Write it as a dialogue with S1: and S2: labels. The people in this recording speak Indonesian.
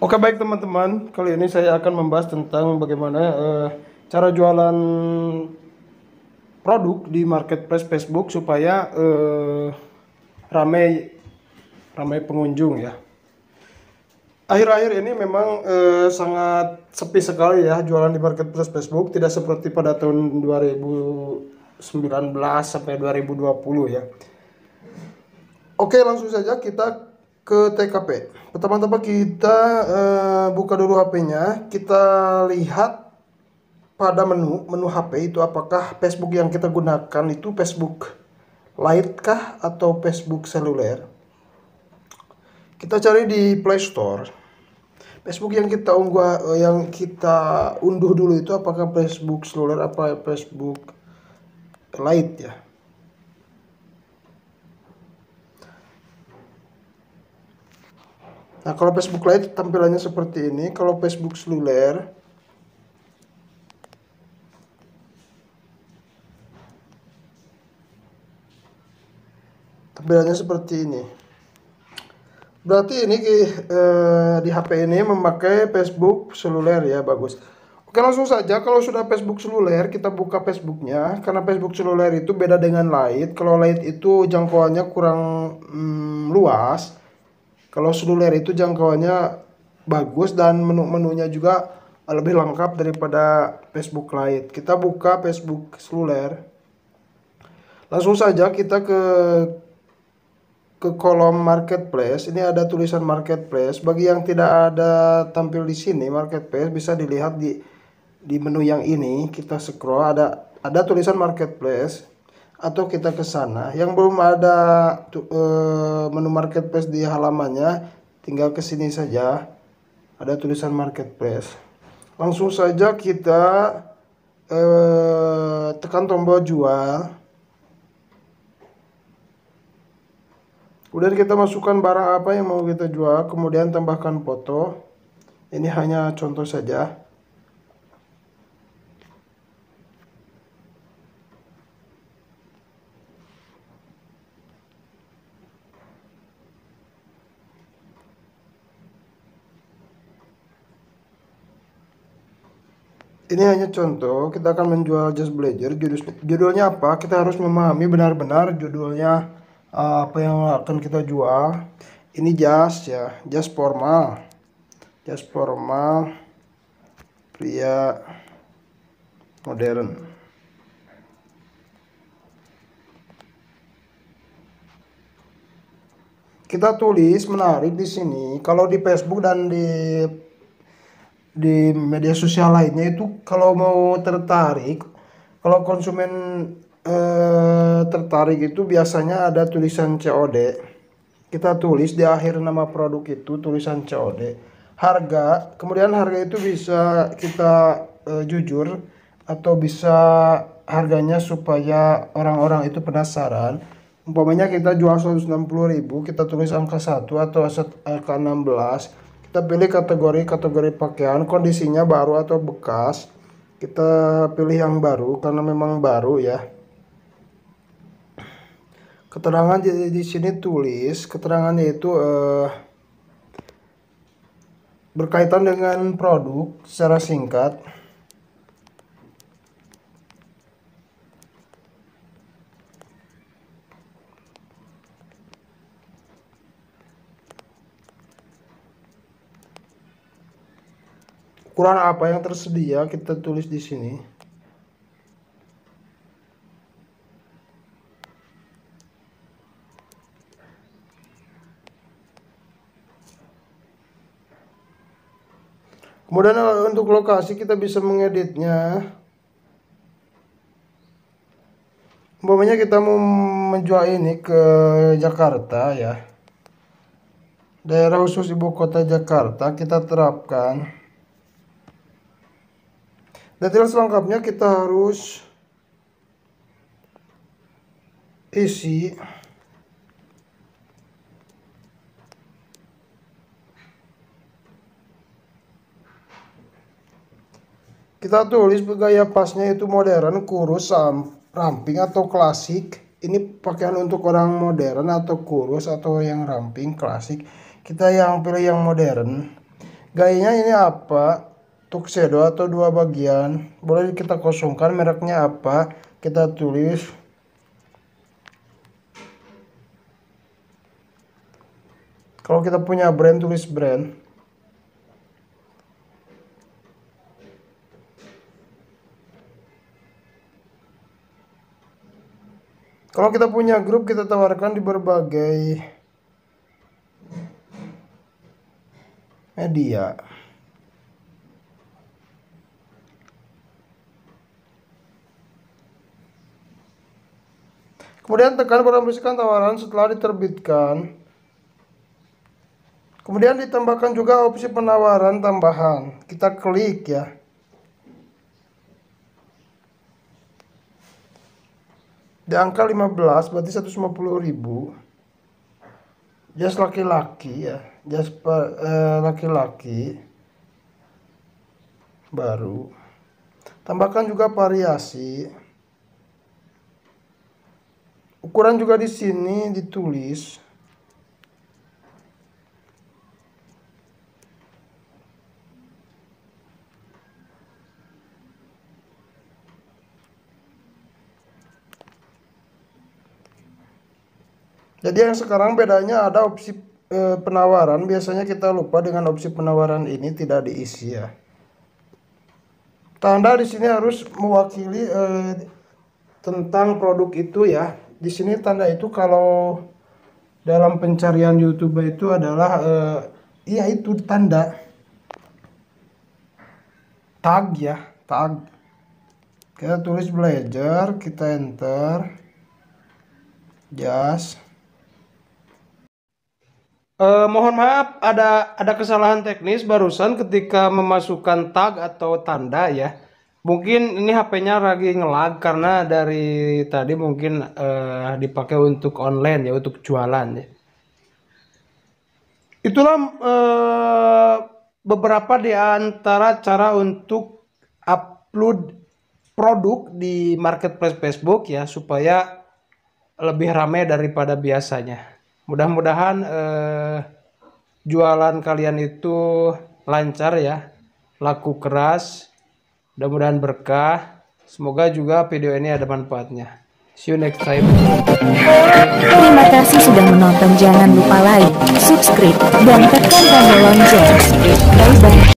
S1: Oke baik teman-teman, kali ini saya akan membahas tentang bagaimana uh, cara jualan produk di marketplace Facebook supaya uh, ramai ramai pengunjung ya. Akhir-akhir ini memang eh, sangat sepi sekali ya jualan di marketplace Facebook tidak seperti pada tahun 2019 sampai 2020 ya. Oke, langsung saja kita ke TKP. Pertama-tama kita eh, buka dulu HP-nya, kita lihat pada menu menu HP itu apakah Facebook yang kita gunakan itu Facebook Lite kah atau Facebook seluler? kita cari di Play Store Facebook yang kita unggah eh, yang kita unduh dulu itu apakah Facebook seluler apa Facebook Lite ya Nah kalau Facebook Lite tampilannya seperti ini kalau Facebook seluler tampilannya seperti ini Berarti ini eh, di HP ini memakai Facebook seluler ya, bagus. Oke langsung saja kalau sudah Facebook seluler kita buka Facebooknya karena Facebook seluler itu beda dengan Lite. Kalau Lite itu jangkauannya kurang hmm, luas. Kalau seluler itu jangkauannya bagus dan menu-menunya juga lebih lengkap daripada Facebook Lite. Kita buka Facebook seluler. Langsung saja kita ke ke kolom marketplace, ini ada tulisan marketplace. Bagi yang tidak ada tampil di sini marketplace bisa dilihat di di menu yang ini kita scroll ada ada tulisan marketplace atau kita ke sana. Yang belum ada tu, e, menu marketplace di halamannya tinggal ke sini saja. Ada tulisan marketplace. Langsung saja kita e, tekan tombol jual kemudian kita masukkan barang apa yang mau kita jual kemudian tambahkan foto ini hanya contoh saja ini hanya contoh kita akan menjual just blazer judulnya apa kita harus memahami benar-benar judulnya apa yang akan kita jual ini jas ya jas formal jas formal pria modern kita tulis menarik di sini kalau di Facebook dan di di media sosial lainnya itu kalau mau tertarik kalau konsumen eh, tertarik itu biasanya ada tulisan COD. Kita tulis di akhir nama produk itu tulisan COD. Harga, kemudian harga itu bisa kita eh, jujur atau bisa harganya supaya orang-orang itu penasaran. Umpamanya kita jual 160.000, kita tulis angka 1 atau angka 16. Kita pilih kategori-kategori pakaian, kondisinya baru atau bekas. Kita pilih yang baru karena memang baru ya keterangan di, di sini tulis keterangannya itu eh, berkaitan dengan produk secara singkat ukuran apa yang tersedia kita tulis di sini Kemudian eh, untuk lokasi kita bisa mengeditnya. Umpamanya kita mau menjual ini ke Jakarta ya. Daerah khusus ibu kota Jakarta kita terapkan. Detail selengkapnya kita harus isi Kita tulis gaya pasnya itu modern, kurus, ramping atau klasik. Ini pakaian untuk orang modern atau kurus atau yang ramping klasik. Kita yang pilih yang modern. Gayanya ini apa? Tuxedo atau dua bagian. Boleh kita kosongkan mereknya apa? Kita tulis Kalau kita punya brand tulis brand. Kalau kita punya grup kita tawarkan di berbagai media. Kemudian tekan berambisikan tawaran setelah diterbitkan. Kemudian ditambahkan juga opsi penawaran tambahan. Kita klik ya. di angka 15 berarti 150 ribu jas laki-laki ya jas eh, laki-laki eh, baru tambahkan juga variasi ukuran juga di sini ditulis jadi yang sekarang bedanya ada opsi e, penawaran biasanya kita lupa dengan opsi penawaran ini tidak diisi ya tanda di sini harus mewakili e, tentang produk itu ya di sini tanda itu kalau dalam pencarian YouTube itu adalah e, ya itu tanda tag ya tag kita tulis belajar kita enter jas Uh, mohon maaf, ada ada kesalahan teknis barusan ketika memasukkan tag atau tanda ya. Mungkin ini HP-nya lagi ngelag karena dari tadi mungkin uh, dipakai untuk online ya, untuk jualan ya. Itulah uh, beberapa di antara cara untuk upload produk di marketplace Facebook ya supaya lebih ramai daripada biasanya mudah-mudahan eh, jualan kalian itu lancar ya laku keras mudah-mudahan berkah semoga juga video ini ada manfaatnya see you next time terima kasih sudah menonton jangan lupa like subscribe dan tekan tombol lonceng bye bye